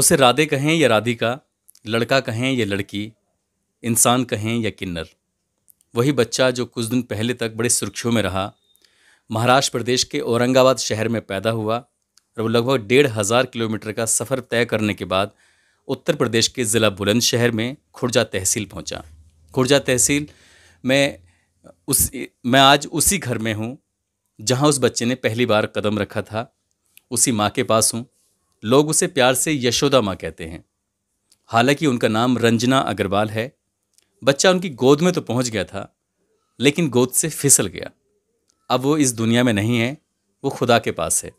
उसे राधे कहें या राधिका लड़का कहें या लड़की इंसान कहें या किन्नर वही बच्चा जो कुछ दिन पहले तक बड़े सुर्खियों में रहा महाराष्ट्र प्रदेश के औरंगाबाद शहर में पैदा हुआ और वो लगभग डेढ़ हज़ार किलोमीटर का सफ़र तय करने के बाद उत्तर प्रदेश के ज़िला बुलंदशहर में खुर्जा तहसील पहुंचा। खुर्जा तहसील में उस मैं आज उसी घर में हूँ जहाँ उस बच्चे ने पहली बार कदम रखा था उसी माँ के पास हूँ लोग उसे प्यार से यशोदा माँ कहते हैं हालांकि उनका नाम रंजना अग्रवाल है बच्चा उनकी गोद में तो पहुंच गया था लेकिन गोद से फिसल गया अब वो इस दुनिया में नहीं है वो खुदा के पास है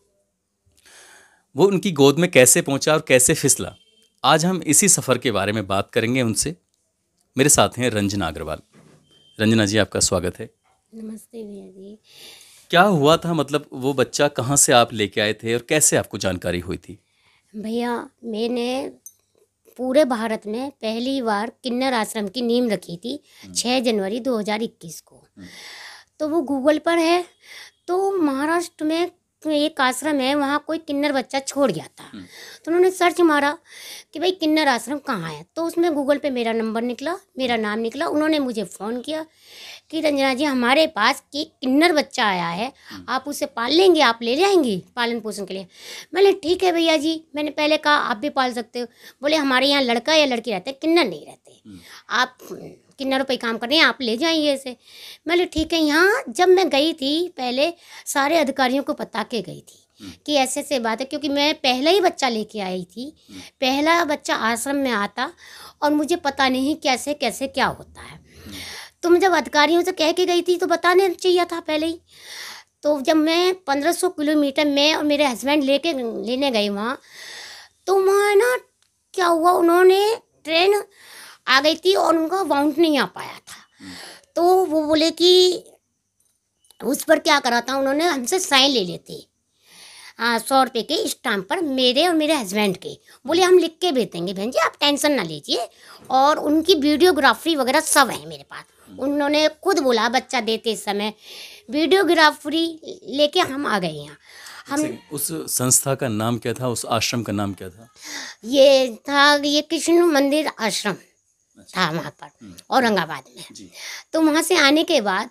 वो उनकी गोद में कैसे पहुंचा और कैसे फिसला आज हम इसी सफ़र के बारे में बात करेंगे उनसे मेरे साथ हैं रंजना अग्रवाल रंजना जी आपका स्वागत है नमस्ते भैया जी क्या हुआ था मतलब वो बच्चा कहाँ से आप लेके आए थे और कैसे आपको जानकारी हुई थी भैया मैंने पूरे भारत में पहली बार किन्नर आश्रम की नींव रखी थी हम्म। छः जनवरी 2021 को हम्म। तो वो गूगल पर है तो महाराष्ट्र में एक आश्रम है वहाँ कोई किन्नर बच्चा छोड़ गया था हम्म। तो उन्होंने सर्च मारा कि भाई किन्नर आश्रम कहाँ है तो उसमें गूगल पे मेरा नंबर निकला मेरा नाम निकला उन्होंने मुझे फ़ोन किया कि रंजना जी हमारे पास कि किन्नर बच्चा आया है हम्म। आप उसे पाल लेंगे आप ले जाएंगी पालन पोषण के लिए मैंने ठीक है भैया जी मैंने पहले कहा आप भी पाल सकते हो बोले हमारे यहाँ लड़का या लड़की रहते किन्नर नहीं रहते हम्म। आप किन्नर पर काम कर रहे हैं आप ले जाइए इसे मैंने ठीक है यहाँ जब मैं गई थी पहले सारे अधिकारियों को बता के गई थी हम्म। कि ऐसे ऐसे बात है क्योंकि मैं पहला ही बच्चा लेके आई थी पहला बच्चा आश्रम में आता और मुझे पता नहीं कैसे कैसे क्या होता है तुम तो जब अधिकारियों से कह के गई थी तो बताने चाहिए था पहले ही तो जब मैं पंद्रह सौ किलोमीटर मैं और मेरे हस्बैंड लेके लेने गए वहाँ तो वहाँ ना क्या हुआ उन्होंने ट्रेन आ गई थी और उनका वाउंट नहीं आ पाया था तो वो बोले कि उस पर क्या करा था उन्होंने हमसे साइन ले लेते सौ रुपये के स्टाम्प पर मेरे और मेरे हस्बैंड के बोले हम लिख के भेज देंगे बहन जी आप टेंशन ना लीजिए और उनकी वीडियोग्राफी वगैरह सब है मेरे पास उन्होंने खुद बोला बच्चा देते समय वीडियोग्राफी लेके हम आ गए यहाँ हम अच्छा, उस संस्था का नाम क्या था उस आश्रम का नाम क्या था ये था ये कृष्ण मंदिर आश्रम अच्छा। था वहाँ पर हम्म, हम्म। औरंगाबाद में तो वहाँ से आने के बाद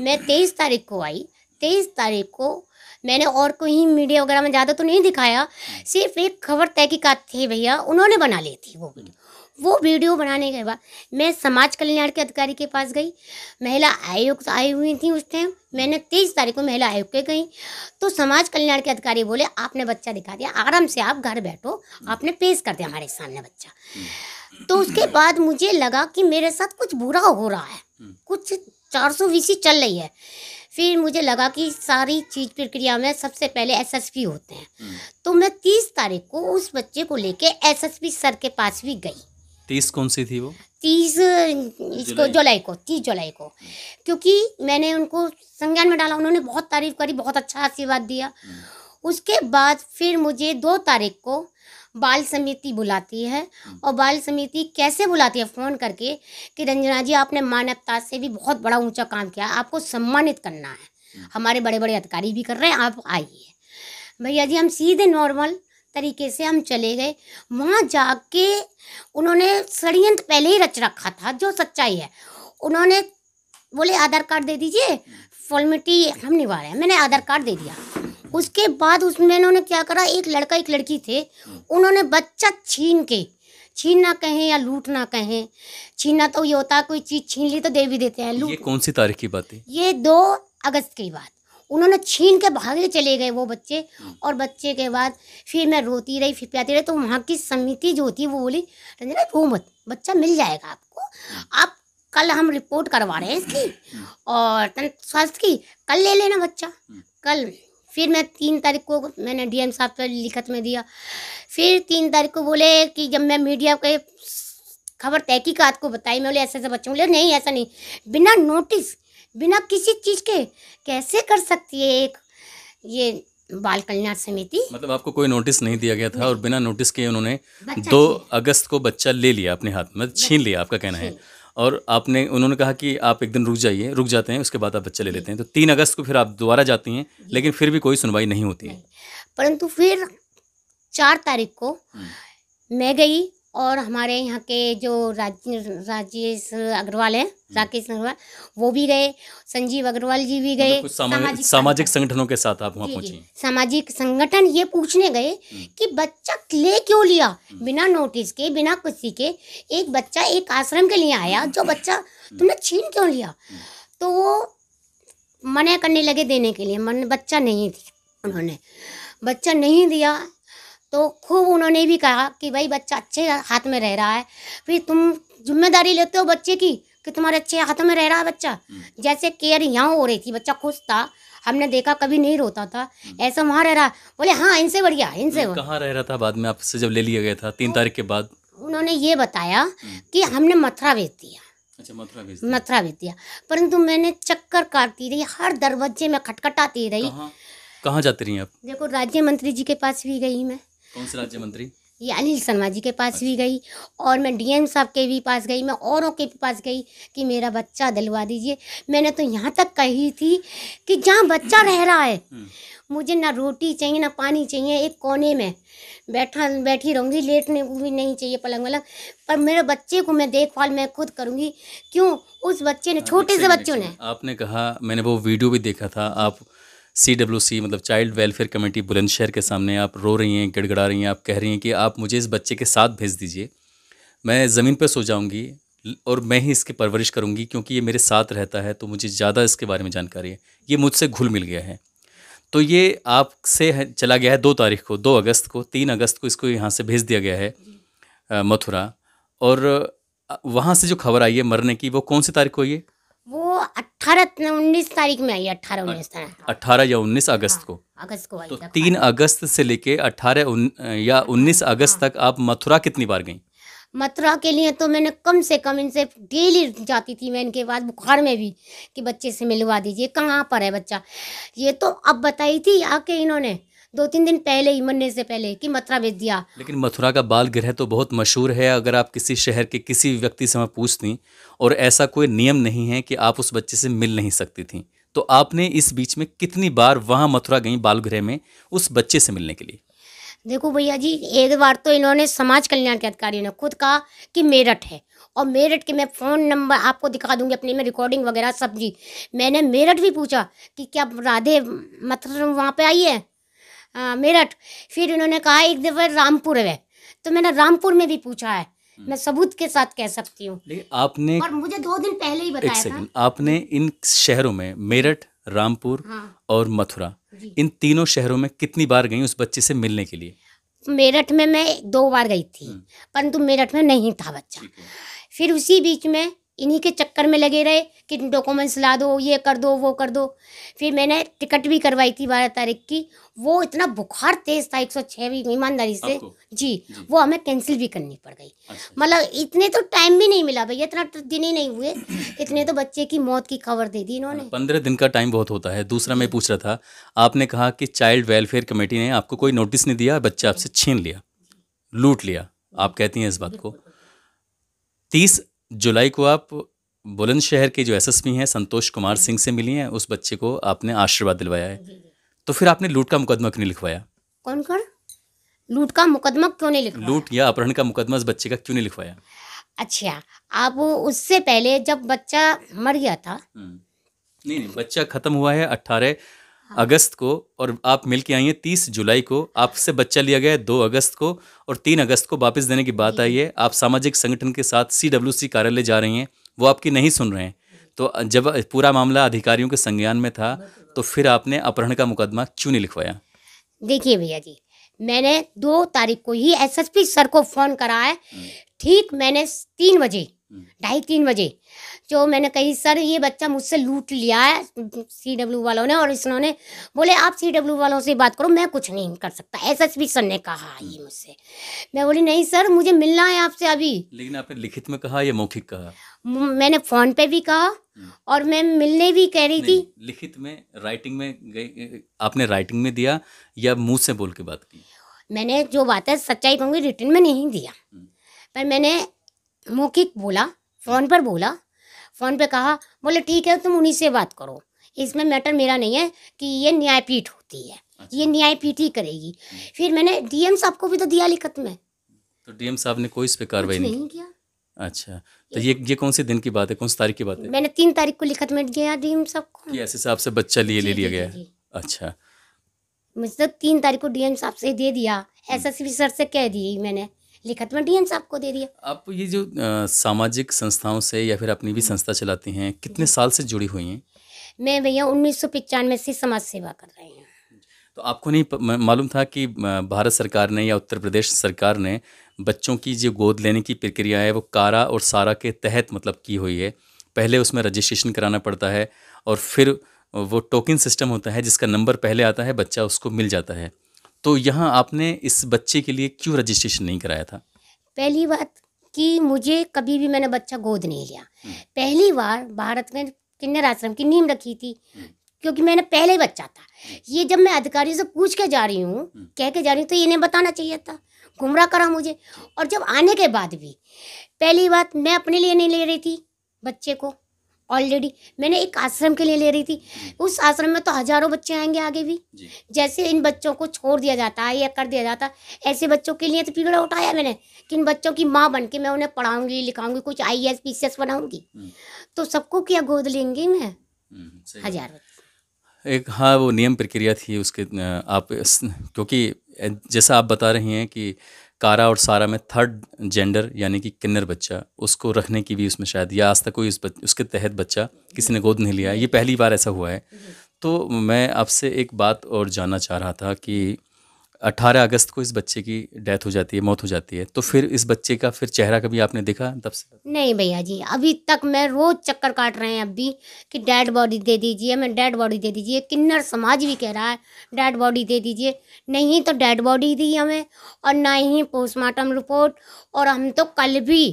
मैं तेईस तारीख को आई तेईस तारीख को मैंने और कोई मीडिया वगैरह में ज़्यादा तो नहीं दिखाया सिर्फ एक खबर तहकीकत थी भैया उन्होंने बना ली थी वो वीडियो वो वीडियो बनाने के बाद मैं समाज कल्याण के अधिकारी के पास गई महिला आयोग आई हुई थी उस टाइम मैंने तेईस तारीख को महिला आयोग के गई तो समाज कल्याण के अधिकारी बोले आपने बच्चा दिखा दिया आराम से आप घर बैठो आपने पेश कर दिया हमारे सामने बच्चा तो उसके बाद मुझे लगा कि मेरे साथ कुछ बुरा हो रहा है कुछ चार सौ चल रही है फिर मुझे लगा कि सारी चीज़ प्रक्रिया में सबसे पहले एसएसपी होते हैं हम्म। तो मैं तीस तारीख को उस बच्चे को लेके एसएसपी सर के पास भी गई तीस कौन सी थी वो तीस इसको जुलाई को तीस जुलाई को हम्म। क्योंकि मैंने उनको संज्ञान में डाला उन्होंने बहुत तारीफ करी बहुत अच्छा आशीर्वाद दिया हम्म। उसके बाद फिर मुझे दो तारीख को बाल समिति बुलाती है हम्म। और बाल समिति कैसे बुलाती है फ़ोन करके कि रंजना जी आपने मानवता से भी बहुत बड़ा ऊंचा काम किया आपको सम्मानित करना है हम्म। हमारे बड़े बड़े अधिकारी भी कर रहे हैं आप आइए भैया जी हम सीधे नॉर्मल तरीके से हम चले गए वहाँ जाके उन्होंने षडयंत्र पहले ही रच रखा था जो सच्चाई है उन्होंने बोले आधार कार्ड दे दीजिए फॉर्मेलिटी हम निभा रहे हैं मैंने आधार कार्ड दे दिया उसके बाद उसमें इन्होंने क्या करा एक लड़का एक लड़की थे उन्होंने बच्चा छीन के छीन ना कहें या लूट ना कहें छीनना तो ये होता कोई चीज़ छीन ली तो दे भी देते हैं लूट ये कौन सी तारीख की बात है ये दो अगस्त की बात उन्होंने छीन के भागे चले गए वो बच्चे और बच्चे के बाद फिर मैं रोती रही फिर प्याती रही तो वहाँ की समिति जो होती है वो बोली रंजना रो मत बच्चा मिल जाएगा आपको आप कल हम रिपोर्ट करवा रहे हैं इसकी और स्वास्थ्य की कल ले लेना बच्चा कल फिर मैं तीन तारीख को मैंने डीएम साहब पर लिखत में दिया फिर तीन तारीख को बोले कि जब मैं मीडिया के खबर तहकीकत को बताई मैं बोले ऐसे ऐसे बच्चों बोले नहीं ऐसा नहीं बिना नोटिस बिना किसी चीज़ के कैसे कर सकती है एक ये बाल कल्याण समिति मतलब आपको कोई नोटिस नहीं दिया गया था और बिना नोटिस के उन्होंने दो अगस्त को बच्चा ले लिया अपने हाथ में छीन लिया आपका कहना है और आपने उन्होंने कहा कि आप एक दिन रुक जाइए रुक जाते हैं उसके बाद आप बच्चे ले लेते हैं तो तीन अगस्त को फिर आप दोबारा जाती हैं लेकिन फिर भी कोई सुनवाई नहीं होती है परंतु फिर चार तारीख को हम्म। मैं गई और हमारे यहाँ के जो राज राजेश अग्रवाल हैं हम्म। राकेश अग्रवाल वो भी गए संजीव अग्रवाल जी भी गए मतलब सामाजिक संगठनों के साथ आप वहाँ पहुंचे सामाजिक संगठन ये पूछने गए हम्म। कि बच्चा ले क्यों लिया हम्म। बिना नोटिस के बिना किसी के एक बच्चा एक आश्रम के लिए आया जो बच्चा तुमने छीन क्यों लिया तो वो मना करने लगे देने के लिए मन बच्चा नहीं दिया उन्होंने बच्चा नहीं दिया तो खूब उन्होंने भी कहा कि भाई बच्चा अच्छे हाथ में रह रहा है फिर तुम जिम्मेदारी लेते हो बच्चे की कि तुम्हारे अच्छे हाथ में रह रहा है बच्चा हम्म। जैसे केयर यहाँ हो रही थी बच्चा खुश था हमने देखा कभी नहीं रोता था हम्म। ऐसा वहाँ रह रहा बोले हाँ इनसे बढ़िया इनसे कहाँ रह रहा था बाद में आपसे जब ले लिया गया था तीन तो तारीख के बाद उन्होंने ये बताया हम्म। कि हमने मथुरा भेज दिया अच्छा मथुरा भेज मथुरा भेज दिया परंतु मैंने चक्कर काटती रही हर दरवाजे में खटखटाती रही कहाँ जाती रही आप देखो राज्य मंत्री जी के पास भी गई मैं कौन से राज्य मंत्री ये अनिल शर्मा जी के पास भी गई और मैं डीएम साहब के भी पास गई मैं औरों के भी पास गई कि मेरा बच्चा दिलवा दीजिए मैंने तो यहाँ तक कही थी कि जहाँ बच्चा रह रहा है हम्म। मुझे ना रोटी चाहिए ना पानी चाहिए एक कोने में बैठा बैठी रहूँगी लेटने को भी नहीं चाहिए पलंग वलंग पर मेरे बच्चे को मैं देखभाल मैं खुद करूँगी क्यों उस बच्चे ने छोटे से बच्चों ने आपने कहा मैंने वो वीडियो भी देखा था आप सी डब्ल्यू सी मतलब चाइल्ड वेलफेयर कमेटी बुलंदशहर के सामने आप रो रही हैं गड़गड़ा रही हैं आप कह रही हैं कि आप मुझे इस बच्चे के साथ भेज दीजिए मैं ज़मीन पर सो जाऊँगी और मैं ही इसकी परवरिश करूँगी क्योंकि ये मेरे साथ रहता है तो मुझे ज़्यादा इसके बारे में जानकारी है ये मुझसे घुल मिल गया है तो ये आपसे चला गया है दो तारीख को दो अगस्त को तीन अगस्त को इसको यहाँ से भेज दिया गया है मथुरा और वहाँ से जो खबर आई है मरने की वो कौन सी तारीख को ये अठारह उन्नीस तारीख में आई अठारह उन्नीस अठारह या उन्नीस हाँ, अगस्त को अगस्त को तो तीन अगस्त से लेके अठारह या हाँ, उन्नीस हाँ। अगस्त तक आप मथुरा कितनी बार गई मथुरा के लिए तो मैंने कम से कम इनसे डेली जाती थी मैं इनके बाद बुखार में भी कि बच्चे से मिलवा दीजिए कहाँ पर है बच्चा ये तो अब बताई थी आके इन्होंने दो तीन दिन पहले ही मरने से पहले कि मथुरा भेज दिया लेकिन मथुरा का बाल गृह तो बहुत मशहूर है अगर आप किसी शहर के किसी व्यक्ति से मैं पूछती और ऐसा कोई नियम नहीं है कि आप उस बच्चे से मिल नहीं सकती थी तो आपने इस बीच में कितनी बार वहाँ मथुरा गई बाल गृह में उस बच्चे से मिलने के लिए देखो भैया जी एक बार तो इन्होंने समाज कल्याण के अधिकारी ने खुद कहा कि मेरठ है और मेरठ के मैं फ़ोन नंबर आपको दिखा दूंगी अपने में रिकॉर्डिंग वगैरह सब जी मैंने मेरठ भी पूछा कि क्या राधे मथुरा वहाँ पे आई है हाँ, मेरठ फिर उन्होंने कहा एक दफ़ा रामपुर है तो मैंने रामपुर में भी पूछा है हम्म। मैं सबूत के साथ कह सकती हूँ आपने और मुझे दो दिन पहले ही बताया था आपने इन शहरों में मेरठ रामपुर हाँ, और मथुरा इन तीनों शहरों में कितनी बार गई उस बच्चे से मिलने के लिए मेरठ में मैं दो बार गई थी हम्म। परंतु मेरठ में नहीं था बच्चा फिर उसी बीच में इन्हीं के चक्कर में लगे रहे कि डॉक्यूमेंट्स ला दो ये कर दो वो कर दो फिर मैंने टिकट भी करवाई थी बारह तारीख की वो इतना बुखार तेज था एक सौ छः भी ईमानदारी से तो? जी, वो हमें कैंसिल भी करनी पड़ गई अच्छा। मतलब इतने तो टाइम भी नहीं मिला भैया इतना तो दिन ही नहीं हुए इतने तो बच्चे की मौत की खबर दे दी इन्होंने हाँ, पंद्रह दिन का टाइम बहुत होता है दूसरा मैं पूछ रहा था आपने कहा कि चाइल्ड वेलफेयर कमेटी ने आपको कोई नोटिस नहीं दिया बच्चा आपसे छीन लिया लूट लिया आप कहती हैं इस बात को तीस जुलाई को आप बुलंदशहर के जो एसएसपी हैं संतोष कुमार सिंह से मिली हैं उस बच्चे को आपने आशीर्वाद दिलवाया है तो फिर आपने लूट का मुकदमा क्यों लिखवाया कौन कर लूट का मुकदमा क्यों नहीं लिखवाया लूट या अपहरण का मुकदमा इस बच्चे का क्यों नहीं लिखवाया अच्छा आप उससे पहले जब बच्चा मर गया था हम्म। नहीं नहीं बच्चा खत्म हुआ है अट्ठारह हाँ। अगस्त को और आप मिल के आई हैं तीस जुलाई को आपसे बच्चा लिया गया है दो अगस्त को और तीन अगस्त को वापस देने की बात आई है आप सामाजिक संगठन के साथ सी डब्ल्यू सी कार्यालय जा रही हैं वो आपकी नहीं सुन रहे हैं तो जब पूरा मामला अधिकारियों के संज्ञान में था तो फिर आपने अपहरण का मुकदमा क्यों नहीं लिखवाया देखिए भैया जी मैंने दो तारीख को ही एसएसपी सर को फोन करा है हम्म। ठीक मैंने तीन बजे ढाई तीन बजे जो मैंने कही सर ये बच्चा मुझसे लूट लिया है सी डब्ल्यू वालों ने और इसने बोले आप सी डब्ल्यू वालों से बात करो मैं कुछ नहीं कर सकता एस एस पी सर ने कहा हाँ, ये मुझसे मैं बोली नहीं सर मुझे मिलना है आपसे अभी लेकिन आपने लिखित में कहा या मौखिक कहा मैंने फोन पे भी कहा हम्म। और मैं मिलने भी कह रही थी लिखित में राइटिंग में गई आपने राइटिंग में दिया या मुँह से बोल के बात की मैंने जो बात है सच्चाई कहूँगी रिटर्न में नहीं दिया हम्म। पर मैंने मौखिक बोला फ़ोन पर बोला फ़ोन पे कहा बोले ठीक है तुम उन्हीं से बात करो इसमें मैटर मेरा नहीं है कि ये न्यायपीठ होती है अच्छा। ये न्यायपीठ ही करेगी हम्म। फिर मैंने डीएम साहब को भी तो दिया लिखत में तो डीएम साहब ने कोई इस पर कार्रवाई नहीं, नहीं किया अच्छा तो ये ये कौन से दिन की बात है कौन सी तारीख की बात है मैंने तीन तारीख को लिखत में दिया डीएम साहब को ऐसे साहब से बच्चा लिए ले लिया गया अच्छा मुझे तो तीन तारीख को डीएम साहब से दे दिया एस एस सर से कह दी मैंने लिखत में डीएन साहब को दे दिया आप ये जो सामाजिक संस्थाओं से या फिर अपनी भी हम्म। संस्था चलाती हैं कितने साल से जुड़ी हुई हैं मैं भैया उन्नीस से समाज सेवा कर रही हूँ तो आपको नहीं मालूम था कि भारत सरकार ने या उत्तर प्रदेश सरकार ने बच्चों की जो गोद लेने की प्रक्रिया है वो कारा और सारा के तहत मतलब की हुई है पहले उसमें रजिस्ट्रेशन कराना पड़ता है और फिर वो टोकन सिस्टम होता है जिसका नंबर पहले आता है बच्चा उसको मिल जाता है तो यहाँ आपने इस बच्चे के लिए क्यों रजिस्ट्रेशन नहीं कराया था पहली बात कि मुझे कभी भी मैंने बच्चा गोद नहीं लिया पहली बार भारत में किन्नर आश्रम की नींव रखी थी क्योंकि मैंने पहले ही बच्चा था ये जब मैं अधिकारियों से पूछ के जा रही हूँ कह के जा रही हूँ तो इन्हें बताना चाहिए था गुमराह करा मुझे और जब आने के बाद भी पहली बात मैं अपने लिए नहीं ले रही थी बच्चे को ऑलरेडी मैंने एक आश्रम के लिए ले रही थी उस आश्रम में तो हजारों बच्चे आएंगे आगे भी जैसे इन बच्चों को छोड़ दिया जाता है या कर दिया जाता ऐसे बच्चों के लिए तो पिगड़ा उठाया मैंने कि इन बच्चों की माँ बन के मैं उन्हें पढ़ाऊंगी लिखाऊंगी कुछ आई एस पी बनाऊंगी हम्म। तो सबको क्या गोद लेंगी हम्म, मैं हजार एक हाँ वो नियम प्रक्रिया थी उसके आप क्योंकि जैसा आप बता रही हैं कि कारा और सारा में थर्ड जेंडर यानी कि किन्नर बच्चा उसको रखने की भी उसमें शायद या आज तक कोई उस बच, उसके तहत बच्चा किसी ने गोद नहीं लिया ये पहली बार ऐसा हुआ है तो मैं आपसे एक बात और जानना चाह रहा था कि 18 अगस्त को इस बच्चे की डेथ हो जाती है मौत हो जाती है तो फिर इस बच्चे का फिर चेहरा कभी आपने देखा तब से नहीं भैया जी अभी तक मैं रोज चक्कर काट रहे हैं अभी कि डेड बॉडी दे दीजिए मैं डेड बॉडी दे दीजिए किन्नर समाज भी कह रहा है डेड बॉडी दे दीजिए नहीं तो डेड बॉडी दी हमें और ना ही पोस्टमार्टम रिपोर्ट और हम तो कल भी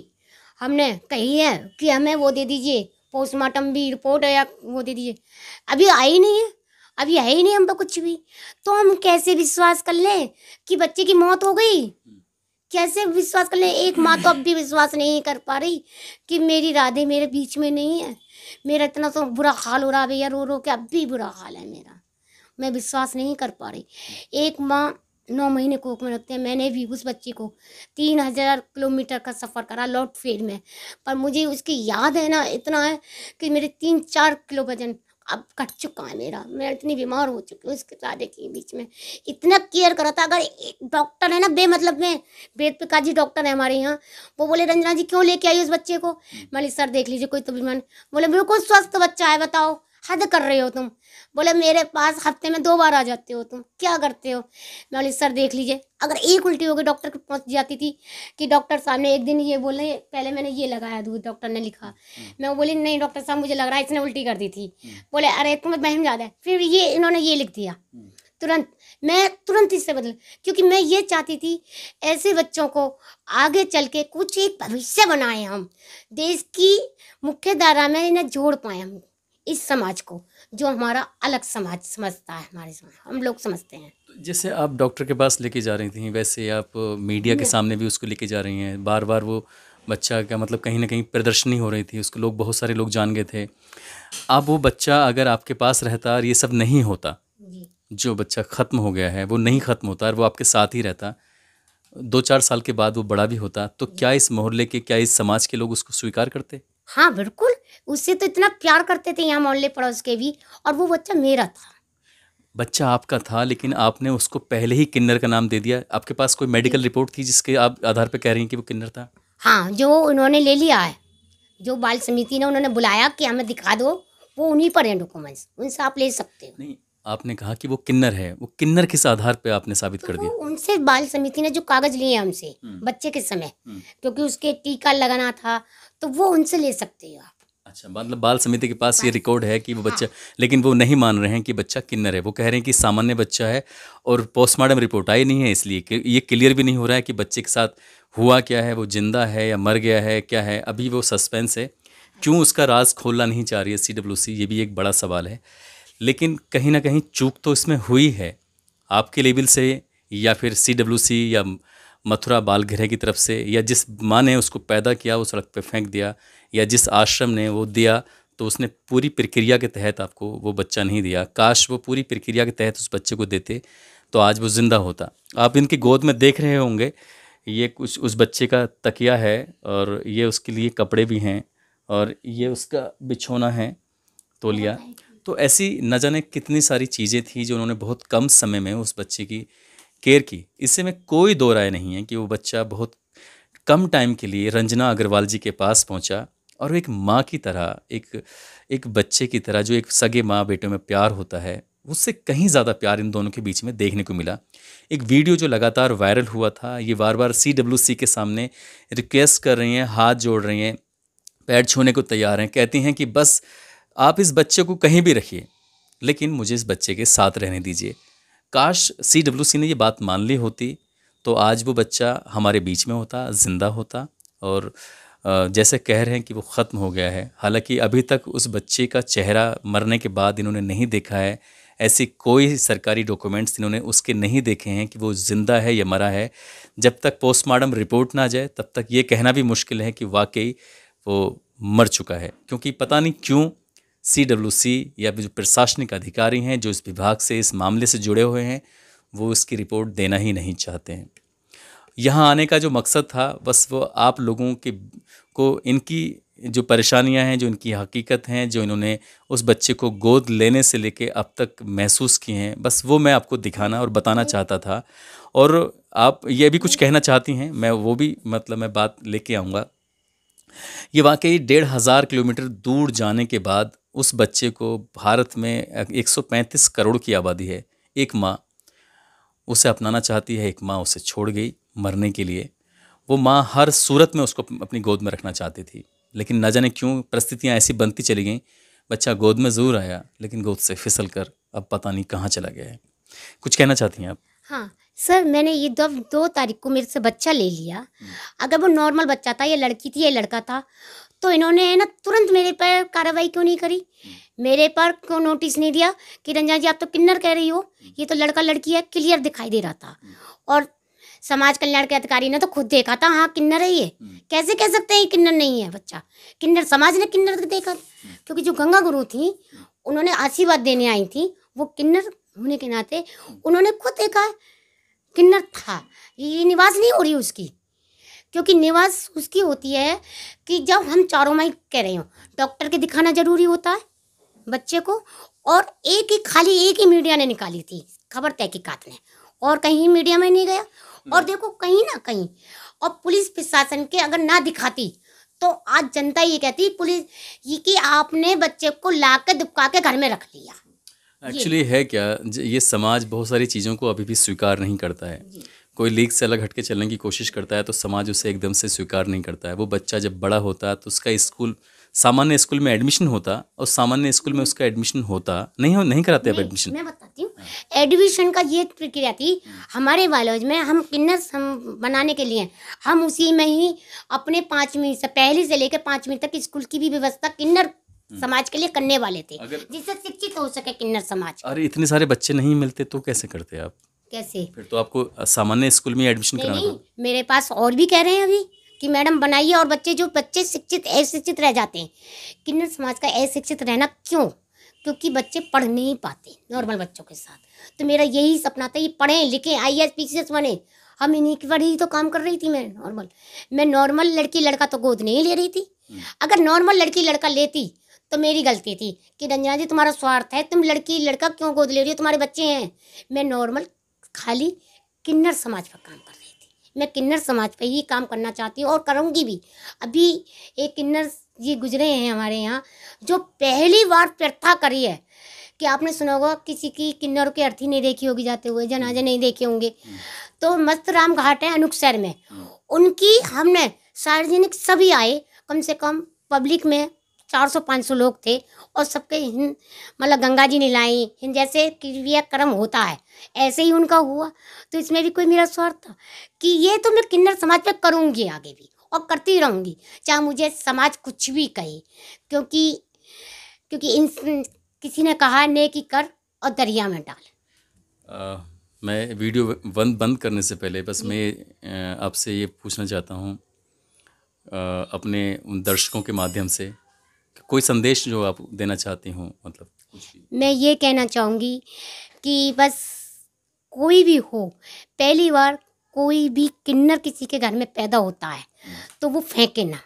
हमने कही है कि हमें वो दे दीजिए पोस्टमार्टम भी रिपोर्ट है या वो दे दीजिए अभी आई नहीं है अभी है ही नहीं हम पे कुछ भी तो हम कैसे विश्वास कर लें कि बच्चे की मौत हो गई कैसे विश्वास कर लें एक माँ तो अब भी विश्वास नहीं कर पा रही कि मेरी राधे मेरे बीच में नहीं है मेरा इतना तो बुरा हाल हो रहा है भैया रो रो के अब भी बुरा हाल है मेरा मैं विश्वास नहीं कर पा रही एक माँ नौ महीने कोक में रखते हैं मैंने भी उस बच्ची को तीन हज़ार किलोमीटर का सफ़र करा लौट फेर में पर मुझे उसकी याद है ना इतना है कि मेरे तीन चार किलो वजन अब कट चुका है मेरा मैं इतनी बीमार हो चुकी हूँ इसके शादी के बीच में इतना केयर करा था अगर एक डॉक्टर है ना बे मतलब में बेद पे जी डॉक्टर है हमारे यहाँ वो बोले रंजना जी क्यों लेके आई उस बच्चे को हम्म। मैं सर देख लीजिए कोई तो बीमार बोले बिल्कुल स्वस्थ बच्चा है बताओ हद कर रहे हो तुम बोले मेरे पास हफ्ते में दो बार आ जाते हो तुम क्या करते हो मैं बोली सर देख लीजिए अगर एक उल्टी हो गई डॉक्टर के पहुँच जाती थी कि डॉक्टर साहब ने एक दिन ये बोले पहले मैंने ये लगाया दूध डॉक्टर ने लिखा हम्म। मैं बोली नहीं डॉक्टर साहब मुझे लग रहा है इसने उल्टी कर दी थी हम्म। बोले अरे तुम्हें बहन ज़्यादा है फिर ये इन्होंने ये लिख दिया हम्म। तुरंत मैं तुरंत इससे बदल क्योंकि मैं ये चाहती थी ऐसे बच्चों को आगे चल के कुछ एक भविष्य बनाए हम देश की मुख्य धारा में इन्हें जोड़ पाए हम इस समाज को जो हमारा अलग समाज समझता है हमारे समाज हम लोग समझते हैं तो जैसे आप डॉक्टर के पास लेके जा रही थी वैसे आप मीडिया के सामने भी उसको लेके जा रही हैं बार बार वो बच्चा का मतलब कहीं ना कहीं प्रदर्शनी हो रही थी उसको लोग बहुत सारे लोग जान गए थे अब वो बच्चा अगर आपके पास रहता और ये सब नहीं होता जो बच्चा ख़त्म हो गया है वो नहीं ख़त्म होता और वो आपके साथ ही रहता दो चार साल के बाद वो बड़ा भी होता तो क्या इस मोहल्ले के क्या इस समाज के लोग उसको स्वीकार करते हाँ बिल्कुल उससे तो इतना प्यार करते थे यहाँ मोहल्ले पड़ोस के भी और वो बच्चा मेरा था बच्चा आपका था लेकिन आपने उसको पहले ही किन्नर का नाम दे दिया आपके पास कोई मेडिकल रिपोर्ट थी जिसके आप आधार पर कह रही हैं कि वो किन्नर था हाँ जो उन्होंने ले लिया है जो बाल समिति ने उन्होंने बुलाया कि हमें दिखा दो वो उन्हीं पर हैं डॉक्यूमेंट्स उनसे आप ले सकते हो नहीं आपने कहा कि वो किन्नर है वो किन्नर किस आधार पे आपने साबित कर दिया उनसे बाल समिति ने जो कागज लिए हमसे हम्म। बच्चे के समय हम्म। क्योंकि उसके टीका लगाना था तो वो उनसे ले सकते हो आप अच्छा मतलब बाल समिति के पास ये रिकॉर्ड है कि वो हाँ। बच्चा लेकिन वो नहीं मान रहे हैं कि बच्चा किन्नर है वो कह रहे हैं कि सामान्य बच्चा है और पोस्टमार्टम रिपोर्ट आई नहीं है इसलिए कि ये क्लियर भी नहीं हो रहा है कि बच्चे के साथ हुआ क्या है वो जिंदा है या मर गया है क्या है अभी वो सस्पेंस है क्यों उसका राज खोलना नहीं चाह रही है सी ये भी एक बड़ा सवाल है लेकिन कहीं ना कहीं चूक तो इसमें हुई है आपके लेवल से या फिर सी सी या मथुरा बाल गृह की तरफ से या जिस माँ ने उसको पैदा किया वो सड़क पर फेंक दिया या जिस आश्रम ने वो दिया तो उसने पूरी प्रक्रिया के तहत आपको वो बच्चा नहीं दिया काश वो पूरी प्रक्रिया के तहत उस बच्चे को देते तो आज वो ज़िंदा होता आप इनकी गोद में देख रहे होंगे ये कुछ उस बच्चे का तकिया है और ये उसके लिए कपड़े भी हैं और ये उसका बिछोना है तोलिया oh तो ऐसी न जाने कितनी सारी चीज़ें थी जो उन्होंने बहुत कम समय में उस बच्चे की केयर की इससे में कोई दो राय नहीं है कि वो बच्चा बहुत कम टाइम के लिए रंजना अग्रवाल जी के पास पहुंचा और वो एक माँ की तरह एक एक बच्चे की तरह जो एक सगे माँ बेटे में प्यार होता है उससे कहीं ज़्यादा प्यार इन दोनों के बीच में देखने को मिला एक वीडियो जो लगातार वायरल हुआ था ये बार बार सी के सामने रिक्वेस्ट कर रही हैं हाथ जोड़ रही हैं पैर छूने को तैयार हैं कहती हैं कि बस आप इस बच्चे को कहीं भी रखिए लेकिन मुझे इस बच्चे के साथ रहने दीजिए काश सी डब्ल्यू सी ने ये बात मान ली होती तो आज वो बच्चा हमारे बीच में होता ज़िंदा होता और जैसे कह रहे हैं कि वो ख़त्म हो गया है हालांकि अभी तक उस बच्चे का चेहरा मरने के बाद इन्होंने नहीं देखा है ऐसी कोई सरकारी डॉक्यूमेंट्स इन्होंने उसके नहीं देखे हैं कि वो ज़िंदा है या मरा है जब तक पोस्टमार्टम रिपोर्ट ना जाए तब तक ये कहना भी मुश्किल है कि वाकई वो मर चुका है क्योंकि पता नहीं क्यों सी या जो प्रशासनिक अधिकारी हैं जो इस विभाग से इस मामले से जुड़े हुए हैं वो इसकी रिपोर्ट देना ही नहीं चाहते हैं यहाँ आने का जो मकसद था बस वो आप लोगों के को इनकी जो परेशानियाँ हैं जो इनकी हकीकत हैं जो इन्होंने उस बच्चे को गोद लेने से लेके अब तक महसूस किए हैं बस वो मैं आपको दिखाना और बताना चाहता था और आप ये भी कुछ कहना चाहती हैं मैं वो भी मतलब मैं बात लेके आऊँगा ये वाकई डेढ़ हज़ार किलोमीटर दूर जाने के बाद उस बच्चे को भारत में 135 करोड़ की आबादी है एक माँ उसे अपनाना चाहती है एक माँ उसे छोड़ गई मरने के लिए वो माँ हर सूरत में उसको अपनी गोद में रखना चाहती थी लेकिन ना जाने क्यों परिस्थितियाँ ऐसी बनती चली गईं बच्चा गोद में ज़रूर आया लेकिन गोद से फिसल कर अब पता नहीं कहाँ चला गया है कुछ कहना चाहती हैं आप हाँ सर मैंने ये दो दो तारीख को मेरे से बच्चा ले लिया अगर वो नॉर्मल बच्चा था या लड़की थी या लड़का था तो इन्होंने है ना तुरंत मेरे पर कार्रवाई क्यों नहीं करी मेरे पर क्यों नोटिस नहीं दिया कि रंजना जी आप तो किन्नर कह रही हो ये तो लड़का लड़की है क्लियर दिखाई दे रहा था और समाज कल्याण के अधिकारी ने तो खुद देखा था हाँ किन्नर है ये कैसे कह सकते हैं किन्नर नहीं है बच्चा किन्नर समाज ने किन्नर तो देखा क्योंकि जो गंगा गुरु थी उन्होंने आशीर्वाद देने आई थी वो किन्नर होने के नाते उन्होंने खुद देखा है किन्नर था ये निवास नहीं हो रही उसकी क्योंकि निवास उसकी होती है कि जब हम चारों माई कह रहे हो डॉक्टर के दिखाना जरूरी होता है बच्चे को और एक ही खाली एक ही मीडिया ने निकाली थी खबर तहकीकात ने और कहीं मीडिया में नहीं गया हम्म। और देखो कहीं ना कहीं और पुलिस प्रशासन के अगर ना दिखाती तो आज जनता ये कहती पुलिस ये कि आपने बच्चे को ला के दुबका के घर में रख लिया एक्चुअली है क्या ये समाज बहुत सारी चीज़ों को अभी भी स्वीकार नहीं करता है कोई लीग से अलग हटके चलने की कोशिश करता है तो समाज उसे एकदम से स्वीकार नहीं करता है वो बच्चा जब बड़ा होता है तो उसका स्कूल सामान्य स्कूल में एडमिशन होता और सामान्य स्कूल में उसका एडमिशन होता नहीं नहीं कराते अब एडमिशन मैं बताती हूँ हाँ। एडमिशन का ये प्रक्रिया थी हमारे कॉलेज में हम किन्नर हम बनाने के लिए हम उसी में ही अपने पाँचवीं से पहली से लेकर पाँचवीं तक स्कूल की भी व्यवस्था किन्नर हम्म। समाज के लिए करने वाले थे जिससे शिक्षित हो सके किन्नर समाज अरे इतने सारे बच्चे नहीं मिलते तो कैसे करते आप कैसे फिर तो आपको सामान्य स्कूल में एडमिशन कराना मेरे पास और भी कह रहे हैं अभी कि मैडम बनाइए और बच्चे जो बच्चे शिक्षित अशिक्षित रह जाते हैं किन्नर समाज का अशिक्षित रहना क्यों क्योंकि बच्चे पढ़ नहीं पाते नॉर्मल बच्चों के साथ तो मेरा यही सपना था ये पढ़ें लिखें I S P C S बने हम इन्हीं की पर ही तो काम कर रही थी मैं नॉर्मल मैं नॉर्मल लड़की लड़का तो गोद नहीं ले रही थी हम्म। अगर नॉर्मल लड़की लड़का लेती तो मेरी गलती थी कि रंजना जी तुम्हारा स्वार्थ है तुम लड़की लड़का क्यों गोद ले रही हो तुम्हारे बच्चे हैं मैं नॉर्मल खाली किन्नर समाज पर काम कर रही थी मैं किन्नर समाज पर ही काम करना चाहती हूँ और करूँगी भी अभी एक किन्नर जी गुजरे हैं हमारे यहाँ जो पहली बार प्रथा करी है कि आपने सुना होगा किसी की किन्नरों की अर्थी नहीं देखी होगी जाते हुए जनाजे नहीं देखे होंगे तो मस्त राम घाट है अनुकसर में हाँ। उनकी हमने सार्वजनिक सभी आए कम से कम पब्लिक में चार सौ पाँच सौ लोग थे और सबके हिंद मतलब गंगा जी ने लाई हिंद जैसे क्रियाक्रम होता है ऐसे ही उनका हुआ तो इसमें भी कोई मेरा स्वार्थ था कि ये तो मैं किन्नर समाज पर करूँगी आगे भी और करती रहूँगी चाहे मुझे समाज कुछ भी कहे क्योंकि क्योंकि इन किसी ने कहा ने कि कर और दरिया में डाल मैं वीडियो बंद बंद करने से पहले बस मैं आपसे ये पूछना चाहता हूँ अपने उन दर्शकों के माध्यम से कोई संदेश जो आप देना चाहती हूँ मतलब मैं ये कहना चाहूँगी कि बस कोई भी हो पहली बार कोई भी किन्नर किसी के घर में पैदा होता है तो वो फेंके ना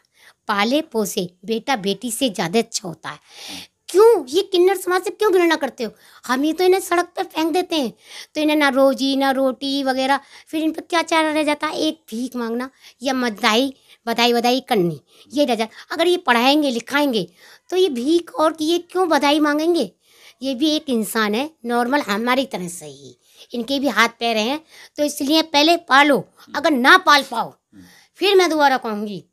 पाले पोसे बेटा बेटी से ज़्यादा अच्छा होता है क्यों ये किन्नर समाज से क्यों घृणा करते हो हम ही तो इन्हें सड़क पर फेंक देते हैं तो इन्हें ना रोजी ना रोटी वगैरह फिर इन पर क्या चारा रह जाता है एक भीख मांगना या मदाई बधाई बधाई करनी ये रजा अगर ये पढ़ाएंगे लिखाएंगे तो ये भीख और ये क्यों बधाई मांगेंगे ये भी एक इंसान है नॉर्मल हमारी तरह से ही इनके भी हाथ पैर हैं तो इसलिए पहले पालो अगर ना पाल पाओ फिर मैं दोबारा कहूँगी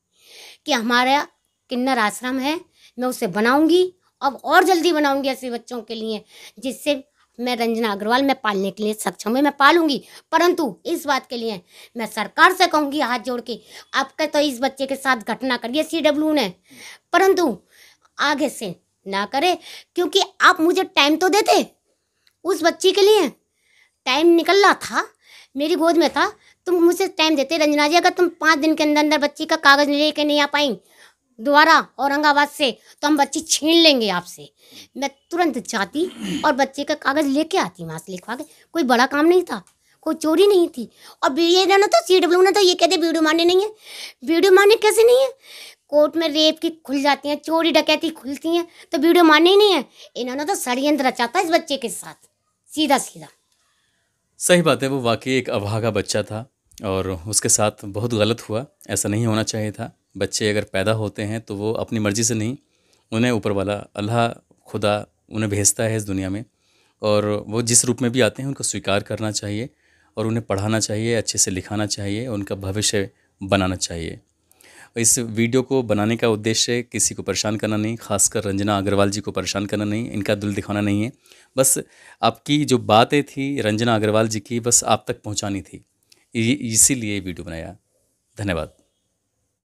कि हमारा किन्नर आश्रम है मैं उसे बनाऊँगी अब और जल्दी बनाऊँगी ऐसे बच्चों के लिए जिससे मैं रंजना अग्रवाल मैं पालने के लिए सक्षम हूँ मैं पालूंगी परंतु इस बात के लिए मैं सरकार से कहूँगी हाथ जोड़ के आपका तो इस बच्चे के साथ घटना करिए सी डब्ल्यू ने परंतु आगे से ना करे क्योंकि आप मुझे टाइम तो देते उस बच्ची के लिए टाइम निकल रहा था मेरी गोद में था तुम मुझे टाइम देते रंजना जी अगर तुम पाँच दिन के अंदर अंदर बच्ची का कागज़ लेके नहीं आ पाई दोबारा औरंगाबाद से तो हम बच्चे छीन लेंगे आपसे मैं तुरंत जाती और बच्चे का कागज़ लेके आती वहाँ से लिखवा के कोई बड़ा काम नहीं था कोई चोरी नहीं थी और ये ना तो सी डब्ल्यू ने तो ये कहते वीडियो मारने नहीं है वीडियो मारने कैसे नहीं है कोर्ट में रेप की खुल जाती हैं चोरी डकैती खुलती हैं तो वीडियो मारने ही नहीं है इन्होंने तो षडयंत्र रचाता इस बच्चे के साथ सीधा सीधा सही बात है वो वाकई एक अभागा बच्चा था और उसके साथ बहुत गलत हुआ ऐसा नहीं होना चाहिए था बच्चे अगर पैदा होते हैं तो वो अपनी मर्ज़ी से नहीं उन्हें ऊपर वाला अल्लाह खुदा उन्हें भेजता है इस दुनिया में और वो जिस रूप में भी आते हैं उनको स्वीकार करना चाहिए और उन्हें पढ़ाना चाहिए अच्छे से लिखाना चाहिए उनका भविष्य बनाना चाहिए इस वीडियो को बनाने का उद्देश्य किसी को परेशान करना नहीं खासकर रंजना अग्रवाल जी को परेशान करना नहीं इनका दिल दिखाना नहीं है बस आपकी जो बातें थी रंजना अग्रवाल जी की बस आप तक पहुंचानी थी इसीलिए ये वीडियो बनाया धन्यवाद